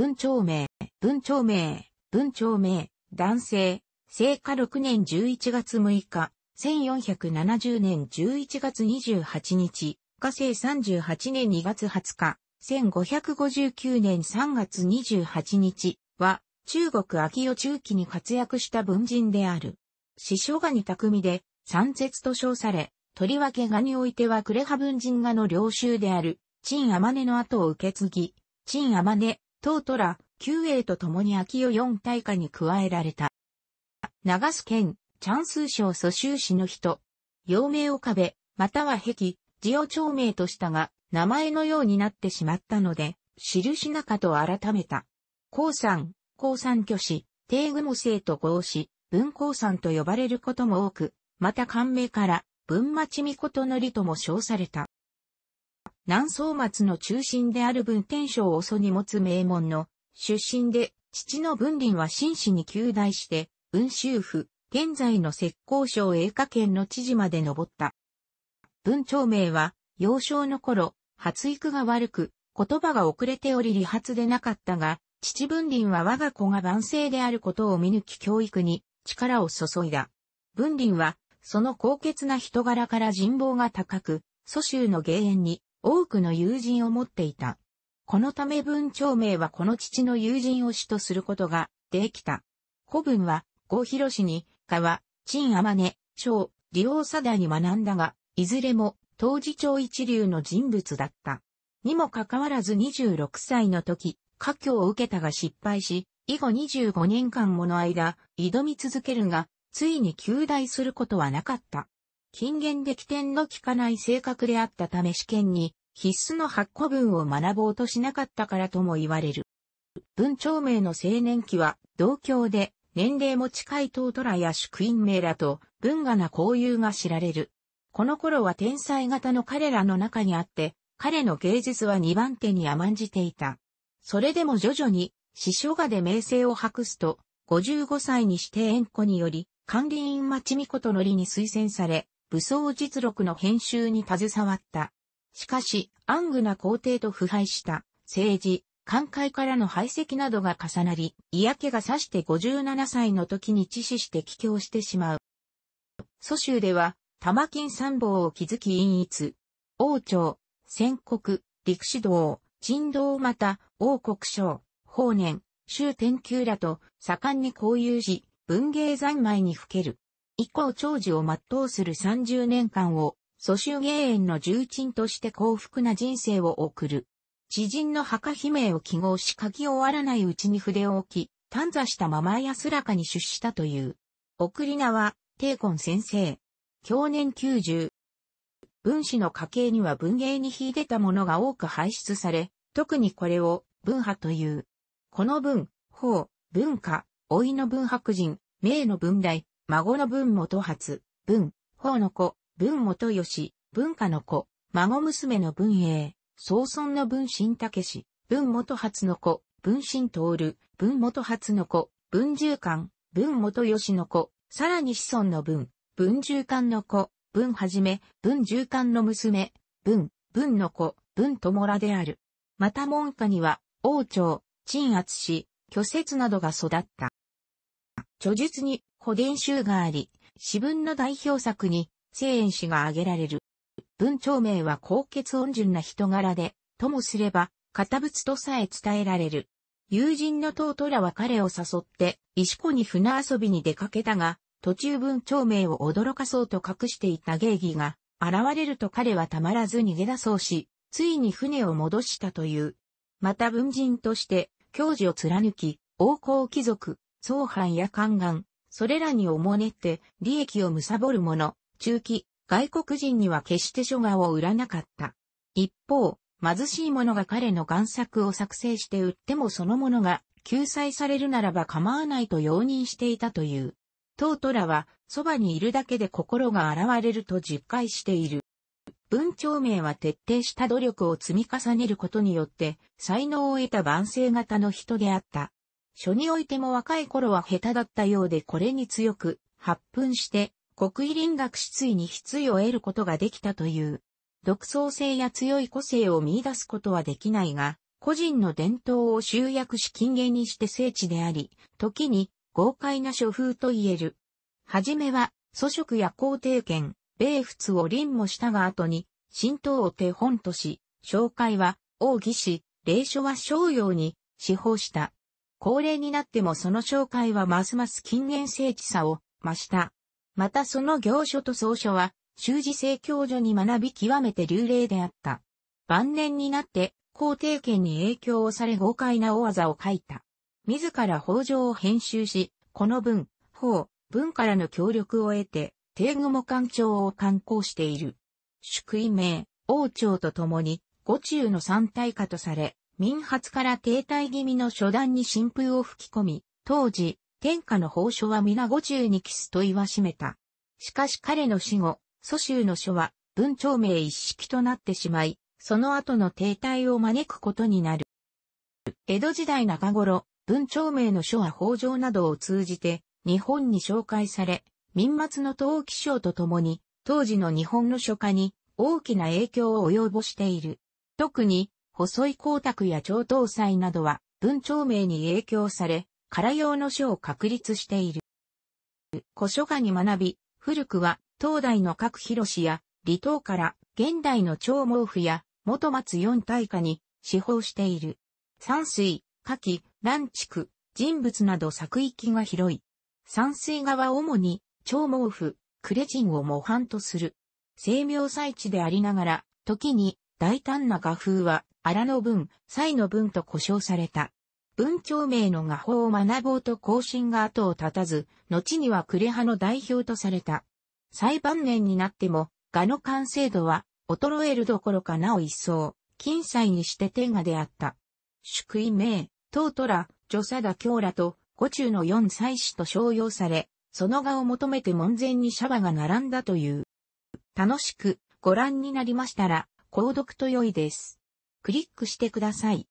文鳥名、文鳥名、文鳥名、男性、聖火6年11月6日、1470年11月28日、火星38年2月20日、1559年3月28日は、中国秋代中期に活躍した文人である。師匠がに匠で、三節と称され、とりわけ画においては呉派文人画の領収である、陳天の後を受け継ぎ、陳天、東トラ、旧英と共に秋代四大化に加えられた。長須県、チャンス省蘇州市の人。陽明岡部、または壁、字を町名としたが、名前のようになってしまったので、印中と改めた。高山、高山居子、低雲生と合子、文高山と呼ばれることも多く、また官名から、文町御琴のりとも称された。南宋松の中心である文天章を祖に持つ名門の出身で、父の文林は真摯に旧大して、文州府、現在の浙江省栄華県の知事まで登った。文長明は、幼少の頃、発育が悪く、言葉が遅れており理髪でなかったが、父文林は我が子が万世であることを見抜き教育に力を注いだ。文林は、その高潔な人柄から人望が高く、蘇州の芸園に多くの友人を持っていた。このため文長名はこの父の友人を主とすることができた。古文は、郷広氏に、川、陳天音、章、利王貞に学んだが、いずれも、当時超一流の人物だった。にもかかわらず26歳の時、家教を受けたが失敗し、以後25年間もの間、挑み続けるが、ついに休大することはなかった。近現で起点の効かない性格であったため試験に必須の八個文を学ぼうとしなかったからとも言われる。文長名の青年期は、同郷で、年齢も近い唐虎や宿院名らと、文雅な交友が知られる。この頃は天才型の彼らの中にあって、彼の芸術は2番手に甘んじていた。それでも徐々に、師匠画で名声を博すと、55歳にして縁故により、管理員町美琴のりに推薦され、武装実録の編集に携わった。しかし、暗愚な皇帝と腐敗した政治、官界からの排斥などが重なり、嫌気がさして57歳の時に致死して帰郷してしまう。蘇州では、玉金参謀を築き陰逸、王朝、戦国、陸士道、人道また、王国省、法年、州天宮らと、盛んに交友し、文芸三昧にふける。以降長寿を全うする30年間を、蘇州芸園の重鎮として幸福な人生を送る。知人の墓悲鳴を記号し書き終わらないうちに筆を置き、短座したまま安らかに出したという。送り名は、帝根先生。去年90。文史の家系には文芸に秀でたものが多く排出され、特にこれを文派という。この文、法、文化、老いの文白人、名の文大、孫の文元発、文、法の子、文元吉、文化の子、孫娘の文英、総孫の文新武氏、文元初の子、文新徹、文元初の子、文重官、文元吉の子、さらに子孫の文、文重官の子、文はじめ、文重官の娘、文、文の子、文友らである。また門下には、王朝、鎮圧し、虚説などが育った。著述に古伝集があり、詩文の代表作に、円氏が挙げられる。文長名は高血温順な人柄で、ともすれば、堅物とさえ伝えられる。友人の弟らは彼を誘って、石子に船遊びに出かけたが、途中文長名を驚かそうと隠していた芸儀が、現れると彼はたまらず逃げ出そうし、ついに船を戻したという。また文人として、教授を貫き、王侯貴族、宗藩や宦官、それらにおもねって利益を貪る者、中期、外国人には決して書画を売らなかった。一方、貧しい者が彼の贋作を作成して売ってもそのものが救済されるならば構わないと容認していたという。トートラは、そばにいるだけで心が現れると実感している。文長名は徹底した努力を積み重ねることによって、才能を得た万世型の人であった。書においても若い頃は下手だったようでこれに強く、発奮して、国威林学失意に失意を得ることができたという。独創性や強い個性を見出すことはできないが、個人の伝統を集約し金言にして聖地であり、時に豪快な書風と言える。はじめは、祖職や皇帝権、米仏を臨もしたが後に、神道を手本とし、紹介は、王義士、霊書は商用に、司法した。高齢になってもその紹介はますます金言聖地さを増した。またその行書と草書は、修士正教所に学び極めて流麗であった。晩年になって、皇帝権に影響をされ豪快な大技を書いた。自ら法上を編集し、この文、法、文からの協力を得て、帝雲官庁を刊行している。宿位名、王朝と共に、五中の三大化とされ、民発から停滞気味の初段に新風を吹き込み、当時、天下の法書は皆五中にキスと言わしめた。しかし彼の死後、蘇州の書は文長名一式となってしまい、その後の停滞を招くことになる。江戸時代中頃、文長名の書は法上などを通じて日本に紹介され、民末の陶器賞とともに当時の日本の書家に大きな影響を及ぼしている。特に細井光沢や超東斎などは文長名に影響され、唐用の書を確立している。古書画に学び、古くは東大の各広氏や離島から現代の超毛布や元松四大家に司法している。山水、夏季、乱畜、人物など作域が広い。山水画は主に超毛布、クレジンを模範とする。生命祭地でありながら、時に大胆な画風は荒の文、祭の文と呼称された。文教名の画法を学ぼうと更新が後を絶たず、後には呉派の代表とされた。最晩年になっても、画の完成度は衰えるどころかなお一層、金彩にして天画であった。宿意名、唐トラ、女佐田京羅と、五中の四祭司と称用され、その画を求めて門前にシャバが並んだという。楽しくご覧になりましたら、購読と良いです。クリックしてください。